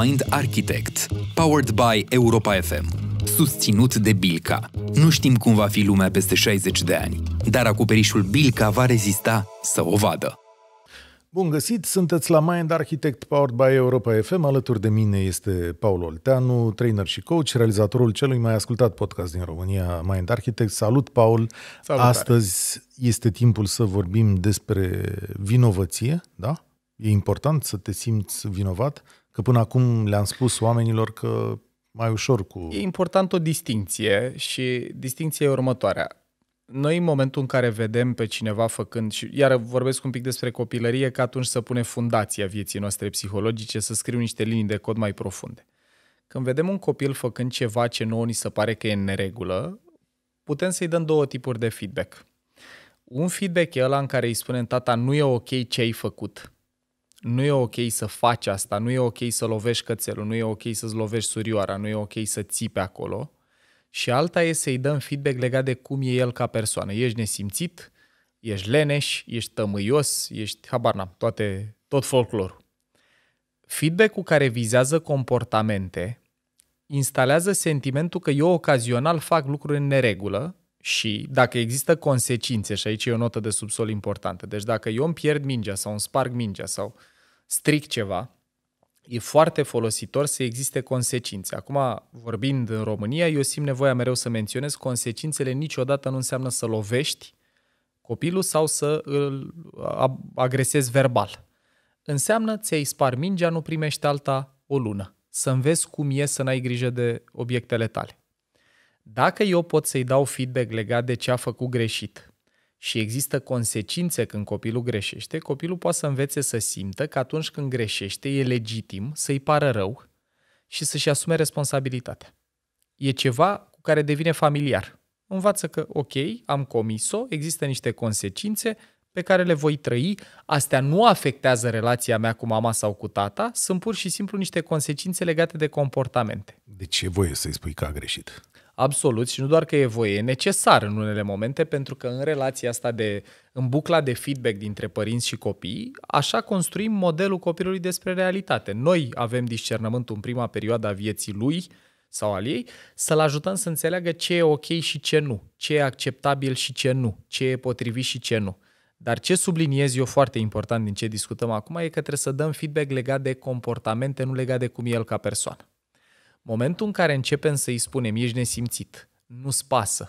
Mind Architect, powered by Europa FM, susținut de Bilca. Nu știm cum va fi lumea peste 60 de ani, dar acoperișul Bilca va rezista să o vadă. Bun găsit, sunteți la Mind Architect Powered by Europa FM. Alături de mine este Paul Olteanu, trainer și coach, realizatorul celui mai ascultat podcast din România, Mind Architect. Salut, Paul! Salutare. Astăzi este timpul să vorbim despre vinovăție, da? E important să te simți vinovat Că până acum le-am spus oamenilor că mai ușor cu... E important o distinție și distinția e următoarea. Noi în momentul în care vedem pe cineva făcând, și iar vorbesc un pic despre copilărie, că atunci să pune fundația vieții noastre psihologice, să scriu niște linii de cod mai profunde. Când vedem un copil făcând ceva ce nouă ni se pare că e în neregulă, putem să-i dăm două tipuri de feedback. Un feedback e ăla în care îi spunem, tata, nu e ok ce ai făcut nu e ok să faci asta, nu e ok să lovești cățelul, nu e ok să-ți lovești surioara, nu e ok să pe acolo. Și alta e să-i dăm feedback legat de cum e el ca persoană. Ești nesimțit, ești leneș, ești tămâios, ești, habar n-am, toate, tot folclorul. Feedback-ul care vizează comportamente instalează sentimentul că eu ocazional fac lucruri în neregulă și dacă există consecințe, și aici e o notă de subsol importantă, deci dacă eu îmi pierd mingea sau îmi sparg mingea sau uh, stric ceva, e foarte folositor să existe consecințe. Acum, vorbind în România, eu simt nevoia mereu să menționez consecințele niciodată nu înseamnă să lovești copilul sau să îl agresezi verbal. Înseamnă ți-ai spar mingea, nu primești alta o lună. Să înveți cum e să n-ai grijă de obiectele tale. Dacă eu pot să-i dau feedback legat de ce a făcut greșit, și există consecințe când copilul greșește, copilul poate să învețe să simtă că atunci când greșește e legitim să-i pară rău și să-și asume responsabilitatea. E ceva cu care devine familiar. Învață că, ok, am comis-o, există niște consecințe pe care le voi trăi, astea nu afectează relația mea cu mama sau cu tata, sunt pur și simplu niște consecințe legate de comportamente. De ce voie să-i spui că a greșit? absolut și nu doar că e voie, e necesar în unele momente pentru că în relația asta de în bucla de feedback dintre părinți și copii, așa construim modelul copilului despre realitate. Noi avem discernământul în prima perioadă a vieții lui sau al ei, să-l ajutăm să înțeleagă ce e ok și ce nu, ce e acceptabil și ce nu, ce e potrivit și ce nu. Dar ce subliniez eu foarte important din ce discutăm acum e că trebuie să dăm feedback legat de comportamente, nu legat de cum e el ca persoană. Momentul în care începem să-i spunem, ești nesimțit, nu-ți pasă,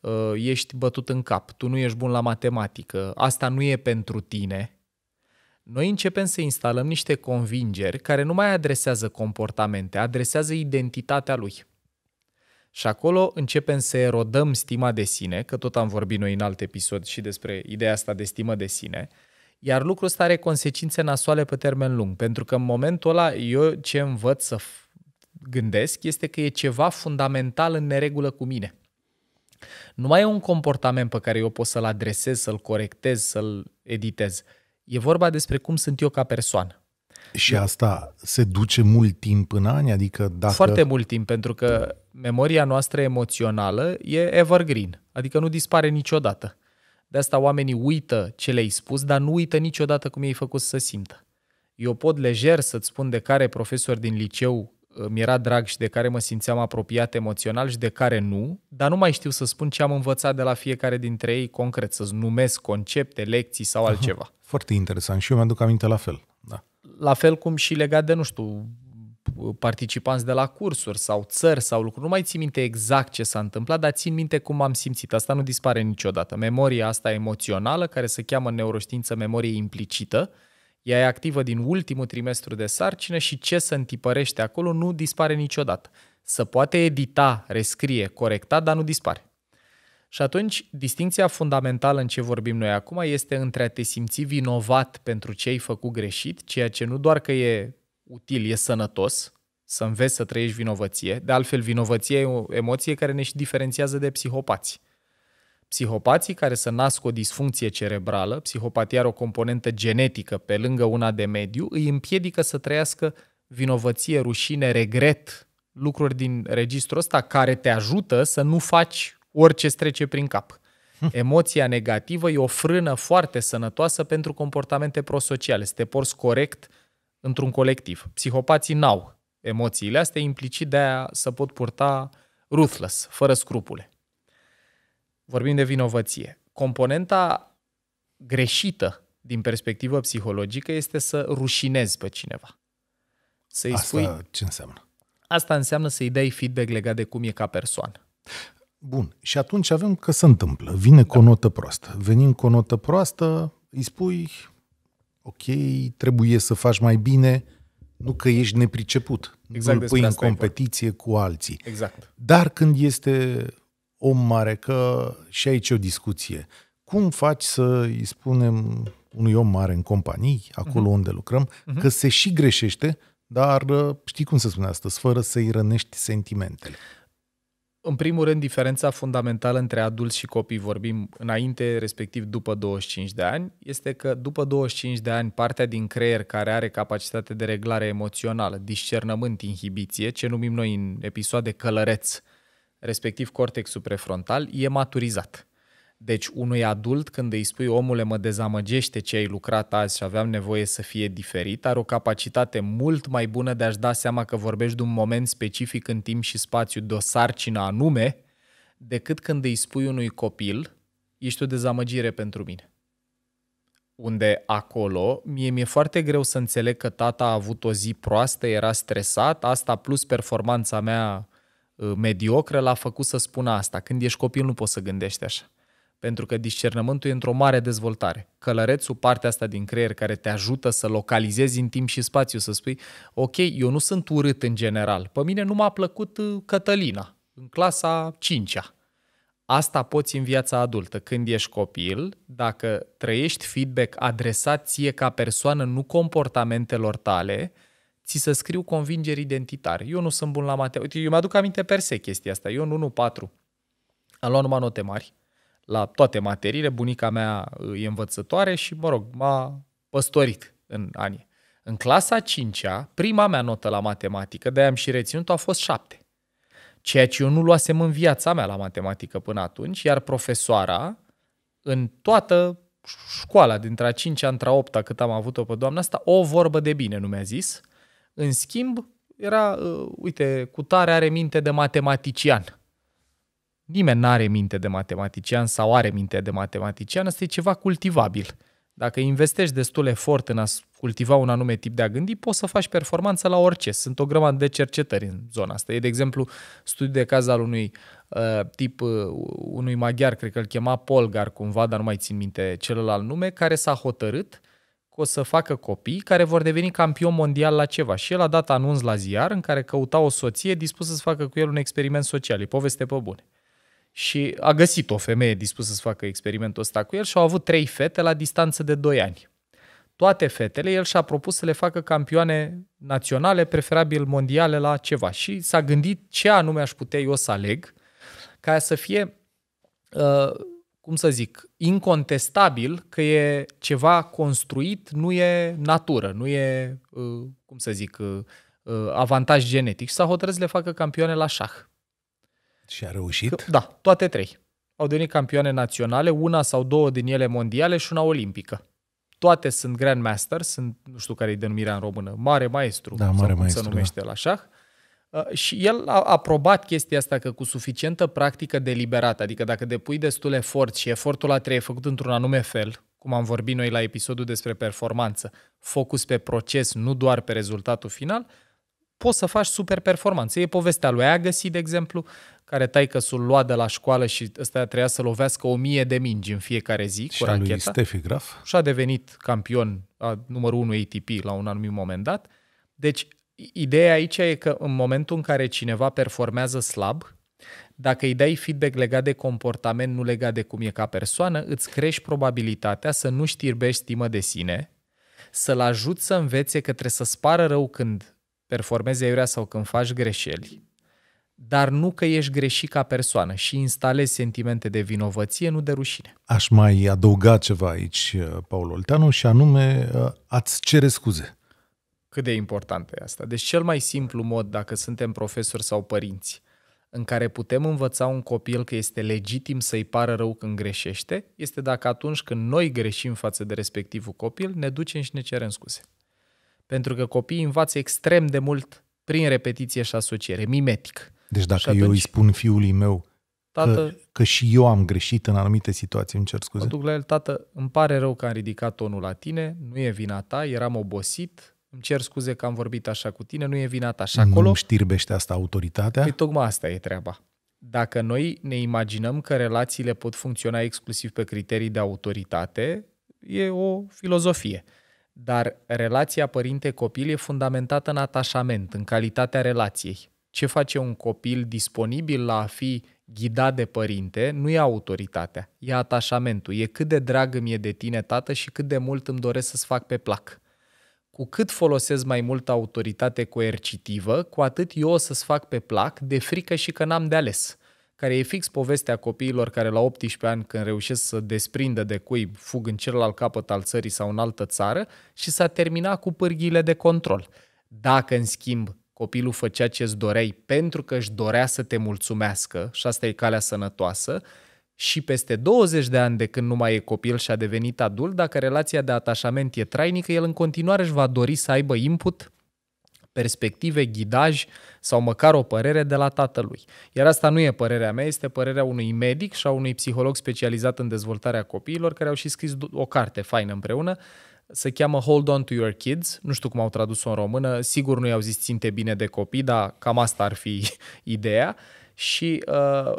uh, ești bătut în cap, tu nu ești bun la matematică, asta nu e pentru tine, noi începem să instalăm niște convingeri care nu mai adresează comportamente, adresează identitatea lui. Și acolo începem să erodăm stima de sine, că tot am vorbit noi în alt episod și despre ideea asta de stimă de sine, iar lucrul ăsta are consecințe nasoale pe termen lung, pentru că în momentul ăla eu ce învăț să gândesc este că e ceva fundamental în neregulă cu mine. Nu mai e un comportament pe care eu pot să-l adresez, să-l corectez, să-l editez. E vorba despre cum sunt eu ca persoană. Și eu... asta se duce mult timp în ani? Adică dacă... Foarte mult timp, pentru că memoria noastră emoțională e evergreen, adică nu dispare niciodată. De asta oamenii uită ce le-ai spus, dar nu uită niciodată cum i-ai făcut să simtă. Eu pot lejer să-ți spun de care profesor din liceu mi era drag și de care mă simțeam apropiat emoțional și de care nu, dar nu mai știu să spun ce am învățat de la fiecare dintre ei concret, să-ți numesc concepte, lecții sau altceva. Aha, foarte interesant și eu mi-aduc aminte la fel. Da. La fel cum și legat de, nu știu, participanți de la cursuri sau țări sau lucruri. Nu mai țin minte exact ce s-a întâmplat, dar țin minte cum am simțit. Asta nu dispare niciodată. Memoria asta emoțională, care se cheamă neuroștiință memorie implicită, ea e activă din ultimul trimestru de sarcină și ce se întipărește acolo nu dispare niciodată. Se poate edita, rescrie, corecta, dar nu dispare. Și atunci, distinția fundamentală în ce vorbim noi acum este între a te simți vinovat pentru ce ai făcut greșit, ceea ce nu doar că e util, e sănătos, să înveți să trăiești vinovăție. De altfel, vinovăție e o emoție care ne și diferențiază de psihopați. Psihopații care să nasc o disfuncție cerebrală, psihopatia are o componentă genetică pe lângă una de mediu, îi împiedică să trăiască vinovăție, rușine, regret, lucruri din registrul ăsta care te ajută să nu faci orice strece trece prin cap. Hm. Emoția negativă e o frână foarte sănătoasă pentru comportamente prosociale, să te porți corect într-un colectiv. Psihopații n-au emoțiile astea, implicit de aia să pot purta ruthless, fără scrupule vorbim de vinovăție. Componenta greșită din perspectivă psihologică este să rușinezi pe cineva. Să-i Asta spui... ce înseamnă? Asta înseamnă să-i dai feedback legat de cum e ca persoană. Bun. Și atunci avem că se întâmplă. Vine da. cu o notă proastă. Venim cu o notă proastă, îi spui, ok, trebuie să faci mai bine, nu că ești nepriceput. Exact nu pui în competiție cu alții. Exact. Dar când este om mare, că și aici e o discuție. Cum faci să îi spunem unui om mare în companii, acolo uh-huh. unde lucrăm, uh-huh. că se și greșește, dar uh, știi cum se spune astăzi, fără să-i rănești sentimentele? În primul rând, diferența fundamentală între adulți și copii, vorbim înainte, respectiv după 25 de ani, este că după 25 de ani, partea din creier care are capacitate de reglare emoțională, discernământ, inhibiție, ce numim noi în episoade călăreți, respectiv cortexul prefrontal, e maturizat. Deci unui adult când îi spui omule mă dezamăgește ce ai lucrat azi și aveam nevoie să fie diferit, are o capacitate mult mai bună de a-și da seama că vorbești de un moment specific în timp și spațiu, de o sarcină anume, decât când îi spui unui copil ești o dezamăgire pentru mine. Unde acolo, mie mi-e foarte greu să înțeleg că tata a avut o zi proastă, era stresat, asta plus performanța mea Uh, mediocră l-a făcut să spună asta. Când ești copil nu poți să gândești așa. Pentru că discernământul e într-o mare dezvoltare. Călărețul, partea asta din creier care te ajută să localizezi în timp și spațiu, să spui, ok, eu nu sunt urât în general. Pe mine nu m-a plăcut uh, Cătălina, în clasa 5-a. Asta poți în viața adultă. Când ești copil, dacă trăiești feedback adresat ție ca persoană, nu comportamentelor tale, ți să scriu convingeri identitare. Eu nu sunt bun la matematică. Eu mi-aduc aminte per se chestia asta. Eu în 1-4 am luat numai note mari la toate materiile. Bunica mea uh, e învățătoare și, mă rog, m-a păstorit în anii. În clasa 5-a, prima mea notă la matematică, de am și reținut-o, a fost 7. Ceea ce eu nu luasem în viața mea la matematică până atunci, iar profesoara, în toată școala, dintre a 5-a între a 8-a cât am avut-o pe doamna asta, o vorbă de bine nu mi-a zis, în schimb, era, uh, uite, cu tare are minte de matematician. Nimeni nu are minte de matematician sau are minte de matematician, asta e ceva cultivabil. Dacă investești destul efort în a cultiva un anume tip de a gândi, poți să faci performanță la orice. Sunt o grămadă de cercetări în zona asta. E, de exemplu, studiu de caz al unui uh, tip, uh, unui maghiar, cred că îl chema Polgar cumva, dar nu mai țin minte celălalt nume, care s-a hotărât o să facă copii care vor deveni campion mondial la ceva. Și el a dat anunț la ziar în care căuta o soție dispusă să facă cu el un experiment social. E poveste pe bune. Și a găsit o femeie dispusă să facă experimentul ăsta cu el și au avut trei fete la distanță de 2 ani. Toate fetele, el și-a propus să le facă campioane naționale, preferabil mondiale la ceva. Și s-a gândit ce anume aș putea eu să aleg ca să fie uh, cum să zic, incontestabil că e ceva construit, nu e natură, nu e, uh, cum să zic, uh, uh, avantaj genetic. Și s-a hotărât să le facă campioane la șah. Și a reușit? Că, da, toate trei. Au devenit campioane naționale, una sau două din ele mondiale și una olimpică. Toate sunt Grandmaster, sunt, nu știu care e denumirea în română, mare maestru, da, mare sau cum maestru, se numește da. la șah. Uh, Uh, și el a aprobat chestia asta că cu suficientă practică deliberată, adică dacă depui destul efort și efortul ăla trebuie făcut într-un anume fel, cum am vorbit noi la episodul despre performanță, focus pe proces, nu doar pe rezultatul final, poți să faci super performanță. E povestea lui Agassi, de exemplu, care că sul lua de la școală și ăsta treia să lovească o mie de mingi în fiecare zi și cu racheta. Lui Steffi Graf. Și a devenit campion a numărul 1 ATP la un anumit moment dat. Deci ideea aici e că în momentul în care cineva performează slab, dacă îi dai feedback legat de comportament, nu legat de cum e ca persoană, îți crești probabilitatea să nu știrbești stimă de sine, să-l ajut să învețe că trebuie să spară rău când performezi aiurea sau când faci greșeli, dar nu că ești greșit ca persoană și instalezi sentimente de vinovăție, nu de rușine. Aș mai adăuga ceva aici, Paul Olteanu, și anume uh, ați cere scuze cât de important e asta. Deci cel mai simplu mod, dacă suntem profesori sau părinți, în care putem învăța un copil că este legitim să-i pară rău când greșește, este dacă atunci când noi greșim față de respectivul copil, ne ducem și ne cerem scuze. Pentru că copiii învață extrem de mult prin repetiție și asociere, mimetic. Deci dacă atunci, eu îi spun fiului meu tată, că, că și eu am greșit în anumite situații, îmi cer scuze. Mă duc la el, tată, îmi pare rău că am ridicat tonul la tine, nu e vina ta, eram obosit, îmi cer scuze că am vorbit așa cu tine, nu e vina ta așa acolo. Nu știrbește asta autoritatea? Păi tocmai asta e treaba. Dacă noi ne imaginăm că relațiile pot funcționa exclusiv pe criterii de autoritate, e o filozofie. Dar relația părinte-copil e fundamentată în atașament, în calitatea relației. Ce face un copil disponibil la a fi ghidat de părinte nu e autoritatea, e atașamentul, e cât de drag îmi e de tine, tată, și cât de mult îmi doresc să-ți fac pe plac cu cât folosesc mai mult autoritate coercitivă, cu atât eu o să-ți fac pe plac de frică și că n-am de ales. Care e fix povestea copiilor care la 18 ani, când reușesc să desprindă de cui fug în celălalt capăt al țării sau în altă țară și s-a terminat cu pârghiile de control. Dacă, în schimb, copilul făcea ce-ți doreai pentru că își dorea să te mulțumească, și asta e calea sănătoasă, și peste 20 de ani de când nu mai e copil și a devenit adult, dacă relația de atașament e trainică, el în continuare își va dori să aibă input, perspective, ghidaj sau măcar o părere de la tatălui. Iar asta nu e părerea mea, este părerea unui medic și a unui psiholog specializat în dezvoltarea copiilor care au și scris o carte faină împreună, se cheamă Hold On To Your Kids, nu știu cum au tradus-o în română, sigur nu i-au zis ținte bine de copii, dar cam asta ar fi ideea și uh,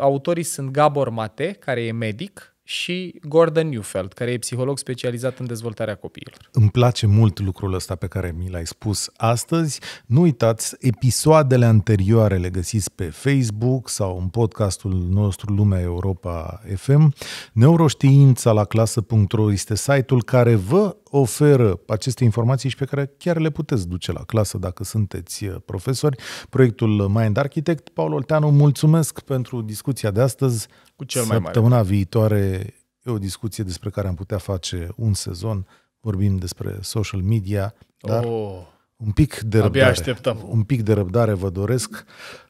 autorii sunt Gabor Mate, care e medic, și Gordon Newfeld, care e psiholog specializat în dezvoltarea copiilor. Îmi place mult lucrul ăsta pe care mi l-ai spus astăzi. Nu uitați, episoadele anterioare le găsiți pe Facebook sau în podcastul nostru Lumea Europa FM. Neuroștiința la clasă.ro este site-ul care vă oferă aceste informații și pe care chiar le puteți duce la clasă dacă sunteți uh, profesori. Proiectul Mind Architect. Paul Olteanu, mulțumesc pentru discuția de astăzi. Cu cel mai mare. Săptămâna viitoare e o discuție despre care am putea face un sezon. Vorbim despre social media, dar oh, un pic de abia răbdare. așteptăm. Un pic de răbdare vă doresc.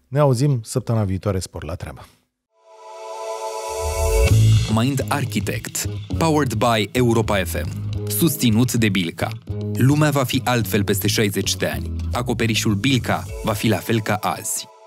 Ne auzim săptămâna viitoare. Spor la treabă! Mind Architect, powered by Europa FM susținut de Bilca. Lumea va fi altfel peste 60 de ani. Acoperișul Bilca va fi la fel ca azi.